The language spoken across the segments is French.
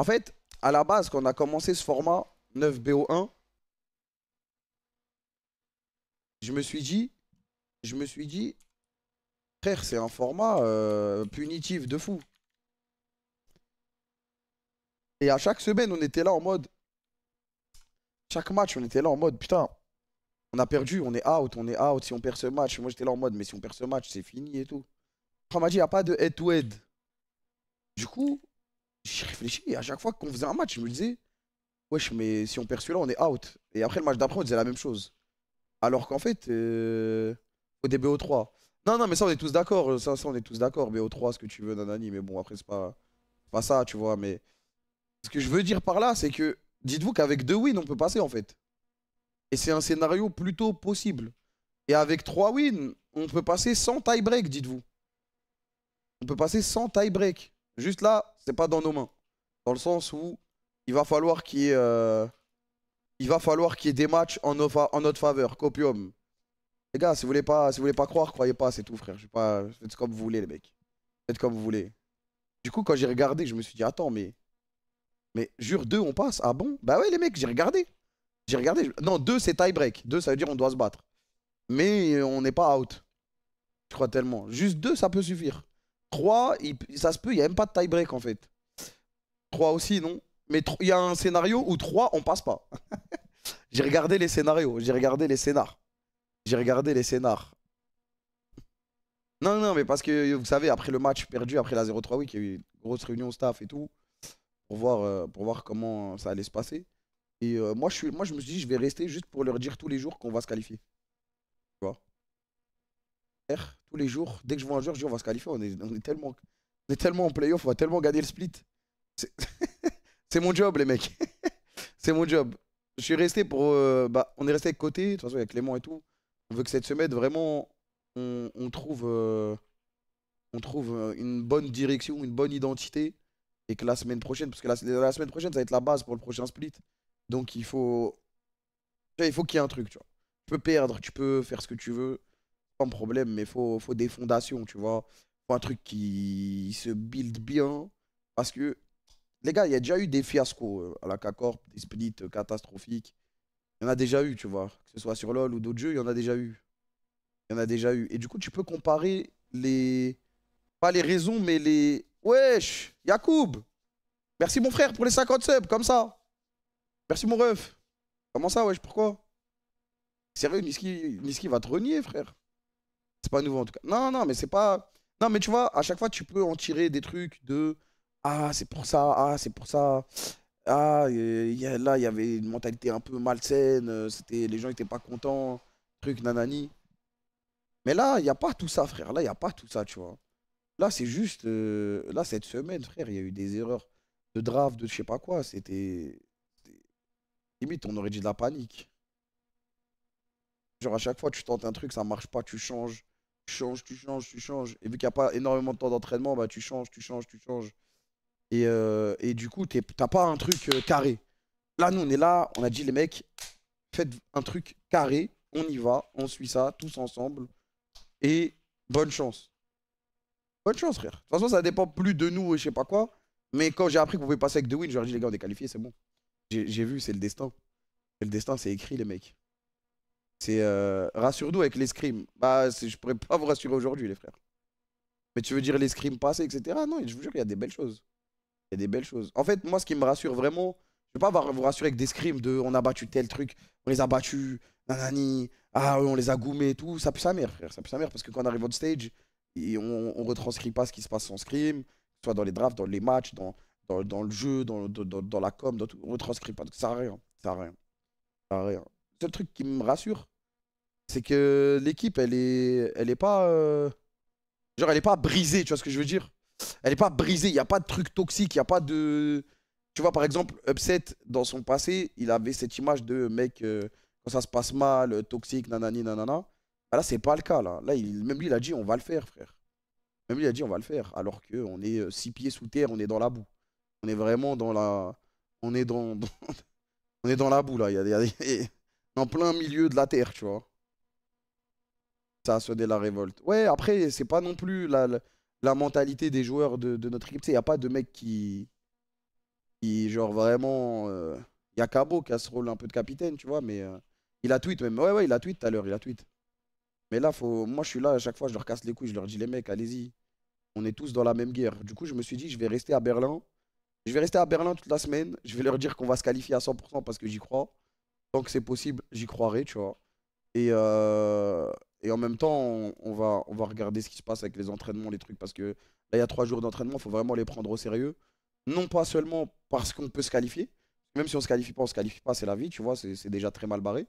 En fait, à la base, quand on a commencé ce format 9BO1, je me suis dit, je me suis dit, frère, c'est un format euh, punitif de fou. Et à chaque semaine, on était là en mode, chaque match, on était là en mode, putain, on a perdu, on est out, on est out. Si on perd ce match, moi j'étais là en mode, mais si on perd ce match, c'est fini et tout. On m'a dit, il n'y a pas de head to -head. Du coup, j'ai réfléchi. Et à chaque fois qu'on faisait un match, je me disais, wesh, mais si on perd celui-là, on est out. Et après, le match d'après, on disait la même chose. Alors qu'en fait, euh, début au 3 Non, non, mais ça, on est tous d'accord. Euh, ça, on est tous d'accord. BO3, ce que tu veux, nanani. Mais bon, après, c'est pas, pas ça, tu vois. Mais ce que je veux dire par là, c'est que dites-vous qu'avec deux wins, on peut passer, en fait. Et c'est un scénario plutôt possible. Et avec trois wins, on peut passer sans tie-break, dites-vous. On peut passer sans tie-break. Juste là, c'est pas dans nos mains. Dans le sens où il va falloir qu'il y ait, euh, des matchs en, notre faveur, copium. Les gars, si vous voulez pas, si vous voulez pas croire, croyez pas, c'est tout, frère. Je pas, faites comme vous voulez, les mecs. Faites comme vous voulez. Du coup, quand j'ai regardé, je me suis dit, attends, mais, mais jure deux, on passe. Ah bon Bah ouais, les mecs, j'ai regardé. J'ai regardé. Non, deux c'est tie break. deux ça veut dire on doit se battre. Mais on n'est pas out. Je crois tellement. Juste deux, ça peut suffire. 3, ça se peut, il n'y a même pas de tie-break en fait. 3 aussi, non Mais il y a un scénario où 3, on passe pas. j'ai regardé les scénarios, j'ai regardé les scénars. J'ai regardé les scénars. Non, non, mais parce que vous savez, après le match perdu, après la 0-3 oui, il y a eu une grosse réunion staff et tout, pour voir, euh, pour voir comment ça allait se passer. Et euh, moi, je suis, moi, je me suis dit, je vais rester juste pour leur dire tous les jours qu'on va se qualifier tous les jours. Dès que je vois un joueur, je dis on va se qualifier. On est, on est tellement, on est tellement en playoff, on va tellement gagner le split. C'est mon job, les mecs. C'est mon job. Je suis resté pour. Euh, bah, on est resté avec côté, de toute façon, avec Clément et tout. On veut que cette semaine, vraiment, on, on trouve, euh, on trouve euh, une bonne direction, une bonne identité. Et que la semaine prochaine, parce que la, la semaine prochaine, ça va être la base pour le prochain split. Donc il faut. Il faut qu'il y ait un truc, tu vois. Tu peux perdre, tu peux faire ce que tu veux un problème, mais faut, faut des fondations, tu vois. Faut un truc qui se build bien. Parce que, les gars, il y a déjà eu des fiascos euh, à la K-Corp, des splits euh, catastrophiques. Il y en a déjà eu, tu vois. Que ce soit sur LoL ou d'autres jeux, il y en a déjà eu. Il y en a déjà eu. Et du coup, tu peux comparer les. Pas les raisons, mais les. Wesh, Yacoub Merci mon frère pour les 50 subs, comme ça. Merci mon ref. Comment ça, wesh, pourquoi Sérieux, Niski, Niski va te renier, frère. C'est pas nouveau en tout cas. Non, non, mais c'est pas. Non, mais tu vois, à chaque fois, tu peux en tirer des trucs de Ah, c'est pour ça, ah, c'est pour ça. Ah, là, il y avait une mentalité un peu malsaine, euh, c'était, les gens n'étaient pas contents, truc, nanani. Mais là, il n'y a pas tout ça, frère. Là, il n'y a pas tout ça, tu vois. Là, c'est juste. Euh, là, cette semaine, frère, il y a eu des erreurs de draft, de je sais pas quoi. C'était. Limite, on aurait dit de la panique. Genre, à chaque fois, tu tentes un truc, ça marche pas, tu changes. Tu changes, tu changes, tu changes. Et vu qu'il n'y a pas énormément de temps d'entraînement, bah, tu changes, tu changes, tu changes. Et, euh, du coup, tu n'as pas un truc euh, carré. Là, nous, on est là, on a dit, les mecs, faites un truc carré, on y va, on suit ça, tous ensemble. Et bonne chance. Bonne chance, frère. De toute façon, ça dépend plus de nous et je sais pas quoi. Mais quand j'ai appris qu'on pouvait passer avec deux wins, j'ai dit, les gars, on est qualifiés, c'est bon. J'ai vu, c'est le destin. le destin, c'est écrit, les mecs. C'est euh, rassure-nous avec l'escrime. Bah, je pourrais pas vous rassurer aujourd'hui, les frères. Mais tu veux dire les l'escrime passé, etc. Non, je vous jure, il y a des belles choses. Il y a des belles choses. En fait, moi, ce qui me rassure vraiment, je vais veux pas vous rassurer avec des scrims de on a battu tel truc, on les a battus, nanani, ah, on les a goumés et tout. Ça pue sa mère, frère. Ça pue sa mère parce que quand on arrive au stage, et on, on retranscrit pas ce qui se passe en scrim, soit dans les drafts, dans les matchs, dans, dans, le jeu, dans, dans, la com, On retranscrit pas. ça sert rien. Ça sert à rien. Ça sert rien. Le truc qui me rassure, c'est que l'équipe, elle est, elle est pas, euh, genre, elle est pas brisée, tu vois ce que je veux dire Elle est pas brisée, il n'y a pas de truc toxique, il n'y a pas de... Tu vois, par exemple, Upset, dans son passé, il avait cette image de mec, euh, quand ça se passe mal, toxique, nanani, nanana. Là, bah, là, c'est pas le cas, là. Là, même lui, il a dit, on va le faire, frère. Même lui, il a dit, on va le faire, alors que on est euh, six pieds sous terre, on est dans la boue. On est vraiment dans la... On est dans... on est dans la boue, là. Il y a, il en plein milieu de la terre, tu vois ça a sonné la révolte. Ouais, après, c'est pas non plus la, la, mentalité des joueurs de, notre équipe. Il n'y a pas de mec qui, genre vraiment. Il euh, y a Cabo qui a ce rôle un peu de capitaine, tu vois, mais euh, il a tweet même. Ouais, ouais, il a tweet tout à l'heure, il a tweet. Mais là, faut... moi, je suis là à chaque fois, je leur casse les couilles, je leur dis, les mecs, allez-y. On est tous dans la même guerre. Du coup, je me suis dit, je vais rester à Berlin. Je vais rester à Berlin toute la semaine. Je vais leur dire qu'on va se qualifier à 100% parce que j'y crois. Tant que c'est possible, j'y croirai, tu vois. Et, euh, et en même temps, on, va, on va regarder ce qui se passe avec les entraînements, les trucs. Parce que là, il y a trois jours d'entraînement, il faut vraiment les prendre au sérieux. Non pas seulement parce qu'on peut se qualifier. Même si on se qualifie pas, on se qualifie pas, c'est la vie, tu vois, c'est déjà très mal barré.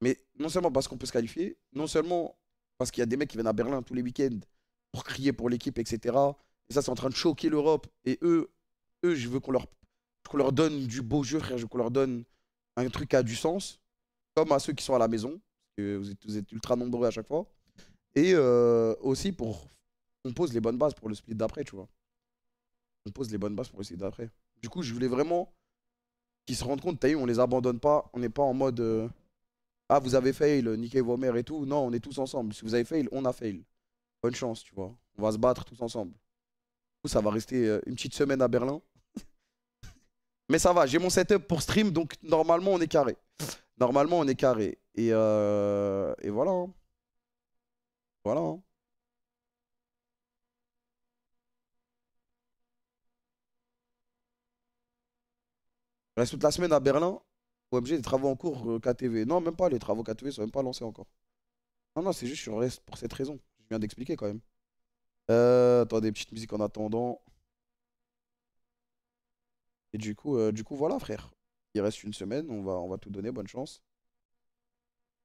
Mais non seulement parce qu'on peut se qualifier, non seulement parce qu'il y a des mecs qui viennent à Berlin tous les week-ends pour crier pour l'équipe, etc. Et ça, c'est en train de choquer l'Europe. Et eux, eux, je veux qu'on leur, qu'on leur donne du beau jeu, frère. Je veux qu'on leur donne un truc qui a du sens, comme à ceux qui sont à la maison vous êtes, ultra nombreux à chaque fois. Et euh, aussi pour on pose les bonnes bases pour le split d'après, tu vois. On pose les bonnes bases pour le split d'après. Du coup, je voulais vraiment qu'ils se rendent compte, t'as eu, on les abandonne pas, on n'est pas en mode euh, ah vous avez fail, niquez vos mères et tout. Non, on est tous ensemble. Si vous avez fail, on a fail. Bonne chance, tu vois. On va se battre tous ensemble. Du coup, ça va rester euh, une petite semaine à Berlin. Mais ça va, j'ai mon setup pour stream, donc normalement on est carré. Normalement on est carré. Et, euh, et voilà. Hein. Voilà. Hein. Reste toute la semaine à Berlin. OMG, des travaux en cours euh, KTV. Non, même pas, les travaux KTV sont même pas lancés encore. Non, non, c'est juste, je reste pour cette raison. Je viens d'expliquer quand même. Euh, des petites musiques en attendant. Et du coup, euh, du coup voilà, frère. Il reste une semaine, on va, on va tout donner, bonne chance.